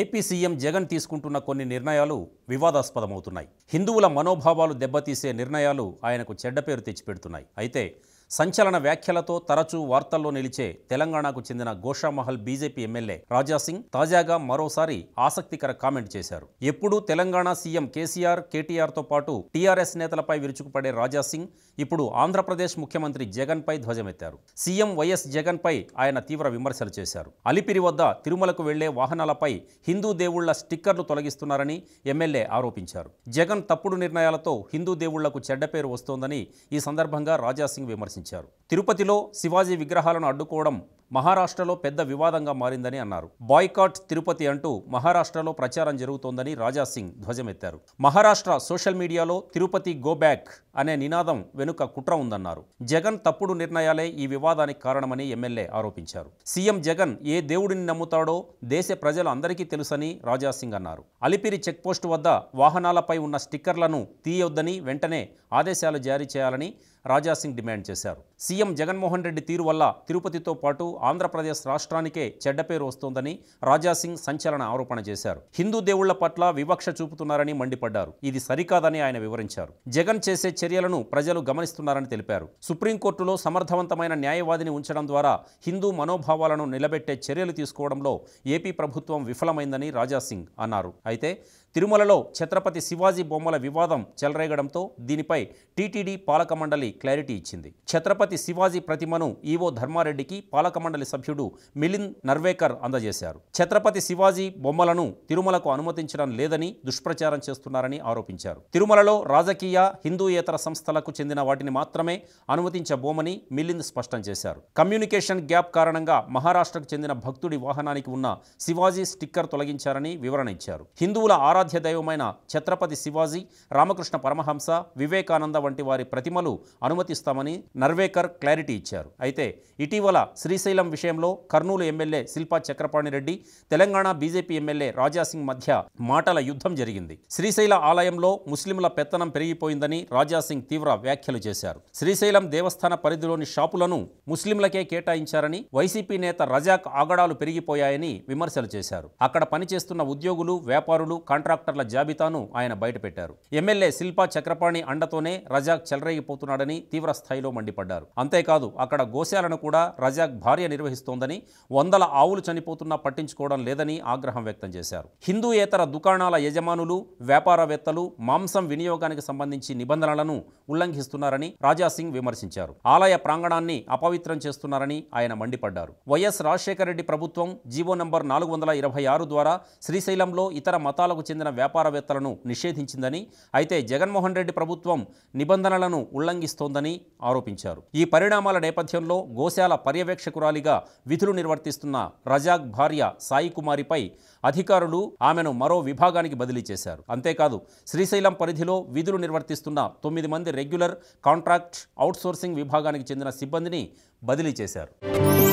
AP CM Jagan తీసుకుంటున్న కొన్ని నిర్ణయాలు వివాదాస్పదమవుతున్నాయి హిందువుల మనోభావాలు దెబ్బతీసే నిర్ణయాలు ఆయనకు చెడ్డ పేరు తెచ్చిపెడుతున్నాయి అయితే సంచలన వ్యాఖ్యలతో తరచూ వార్తల్లో నిలిచే తెలంగాణకు చెందిన గోషామహల్ బీజేపీ ఎమ్మెల్యే రాజాసింగ్ తాజాగా మరోసారి ఆసక్తికర కామెంట్ చేశారు ఎప్పుడూ తెలంగాణ సీఎం కేసీఆర్ కేటీఆర్తో పాటు టీఆర్ఎస్ నేతలపై విరుచుకుపడే రాజాసింగ్ ఇప్పుడు ఆంధ్రప్రదేశ్ ముఖ్యమంత్రి జగన్పై ధ్వజమెత్తారు సీఎం వైఎస్ జగన్పై ఆయన తీవ్ర విమర్శలు చేశారు అలిపిరి వద్ద తిరుమలకు వెళ్లే వాహనాలపై హిందూ దేవుళ్ల స్టిక్కర్లు తొలగిస్తున్నారని ఎమ్మెల్యే ఆరోపించారు జగన్ తప్పుడు నిర్ణయాలతో హిందూ దేవుళ్లకు చెడ్డ పేరు వస్తోందని ఈ సందర్భంగా రాజాసింగ్ విమర్శించారు విమర్శించారు తిరుపతిలో శివాజీ విగ్రహాలను అడ్డుకోవడం మహారాష్ట్రలో పెద్ద వివాదంగా మారిందని అన్నారు బాయ్కాట్ తిరుపతి అంటూ మహారాష్ట్రలో ప్రచారం జరుగుతోందని రాజాసింగ్ ధ్వజమెత్తారు మహారాష్ట్ర సోషల్ మీడియాలో తిరుపతి గో బ్యాక్ అనే నినాదం వెనుక కుట్ర ఉందన్నారు జగన్ తప్పుడు నిర్ణయాలే ఈ వివాదానికి కారణమని ఎమ్మెల్యే ఆరోపించారు సీఎం జగన్ ఏ దేవుడిని నమ్ముతాడో దేశ ప్రజలు అందరికీ తెలుసని రాజాసింగ్ అన్నారు అలిపిరి చెక్పోస్టు వద్ద వాహనాలపై ఉన్న స్టిక్కర్లను తీయొద్దని వెంటనే ఆదేశాలు జారీ చేయాలని రాజాసింగ్ డిమాండ్ చేశారు సీఎం జగన్మోహన్ రెడ్డి తీరు వల్ల తిరుపతితో పాటు ఆంధ్రప్రదేశ్ రాష్ట్రానికే చెడ్డ పేరు వస్తోందని రాజాసింగ్ సంచలన ఆరోపణ చేశారు హిందూ దేవుళ్ల పట్ల వివక్ష చూపుతున్నారని మండిపడ్డారు ఇది సరికాదని ఆయన వివరించారు జగన్ చేసే చర్యలను ప్రజలు గమనిస్తున్నారని తెలిపారు సుప్రీంకోర్టులో సమర్థవంతమైన న్యాయవాదిని ఉంచడం ద్వారా హిందూ మనోభావాలను నిలబెట్టే చర్యలు తీసుకోవడంలో ఏపీ ప్రభుత్వం విఫలమైందని రాజాసింగ్ అన్నారు అయితే తిరుమలలో ఛత్రపతి శివాజీ బొమ్మల వివాదం చెలరేగడంతో దీనిపై టీటీడీ పాలక మండలి క్లారిటీ ఇచ్చింది ఛత్రపతి శివాజీ ప్రతిమను ఈవో ధర్మారెడ్డికి పాలక మండలి సభ్యుడు మిలింద్ నర్వేకర్ అందజేశారు ఛత్రపతి శివాజీ బొమ్మలను తిరుమలకు అనుమతించడం లేదని దుష్ప్రచారం చేస్తున్నారని ఆరోపించారు తిరుమలలో రాజకీయ హిందూయేతర మతేతర సంస్థలకు చెందిన వాటిని మాత్రమే అనుమతించబోమని మిలింద్ స్పష్టం చేశారు కమ్యూనికేషన్ గ్యాప్ కారణంగా మహారాష్ట్రకు చెందిన భక్తుడి వాహనానికి ఉన్న శివాజీ స్టిక్కర్ తొలగించారని వివరణ ఇచ్చారు హిందువుల ఆరాధ్య దైవమైన ఛత్రపతి శివాజీ రామకృష్ణ పరమహంస వివేకానంద వంటి వారి ప్రతిమలు అనుమతిస్తామని నర్వేకర్ క్లారిటీ ఇచ్చారు అయితే ఇటీవల శ్రీశైలం విషయంలో Kurnool MLA Shilpa Chakrapani Reddy Telangana BJP MLA Raja Singh మధ్య మాటల యుద్ధం జరిగింది శ్రీశైల ఆలయంలో ముస్లింల పెత్తనం పెరిగిపోయిందని రాజా సింగ్ తీవ్ర వ్యాఖ్యలు చేశారు శ్రీశైలం దేవస్థాన పరిధిలోని షాపులను ముస్లింలకే కేటాయించారని వైసీపీ నేత రజాక్ ఆగడాలు పెరిగిపోయాయని విమర్శలు చేశారు అక్కడ పనిచేస్తున్న ఉద్యోగులు వ్యాపారులు కాంట్రాక్టర్ల జాబితాను ఆయన బయటపెట్టారు ఎమ్మెల్యే శిల్పా చక్రపాణి అండతోనే రజాక్ చెలరేగిపోతున్నాడని తీవ్ర స్థాయిలో మండిపడ్డారు అంతేకాదు అక్కడ గోశాలను కూడా రజాక్ భార్య నిర్వహిస్తోందని వందల ఆవులు చనిపోతున్నా పట్టించుకోవడం లేదని ఆగ్రహం వ్యక్తం చేశారు హిందూయేతర దుకాణాల యజమానులు వ్యాపారవేత్తలు మాంసం వినియోగానికి సంబంధించి నిబంధనలను నియమాలను ఉల్లంఘిస్తున్నారని రాజాసింగ్ విమర్శించారు ఆలయ ప్రాంగణాన్ని అపవిత్రం చేస్తున్నారని ఆయన మండిపడ్డారు వైఎస్ రాజశేఖర రెడ్డి ప్రభుత్వం జీవో నంబర్ నాలుగు వందల ఇరవై ఆరు ద్వారా శ్రీశైలంలో ఇతర మతాలకు చెందిన వ్యాపారవేత్తలను నిషేధించిందని అయితే జగన్మోహన్ రెడ్డి ప్రభుత్వం నిబంధనలను ఉల్లంఘిస్తోందని ఆరోపించారు ఈ పరిణామాల నేపథ్యంలో గోశాల పర్యవేక్షకురాలిగా విధులు నిర్వర్తిస్తున్న రజాక్ భార్య సాయి కుమారిపై అధికారులు ఆమెను మరో విభాగానికి బదిలీ చేశారు అంతేకాదు శ్రీశైలం పరిధిలో విధులు నిర్వర్తిస్తున్న తొమ్మిది తొమ్మిది మంది రెగ్యులర్ కాంట్రాక్ట్ అవుట్సోర్సింగ్ విభాగానికి చెందిన సిబ్బందిని బదిలీ చేశారు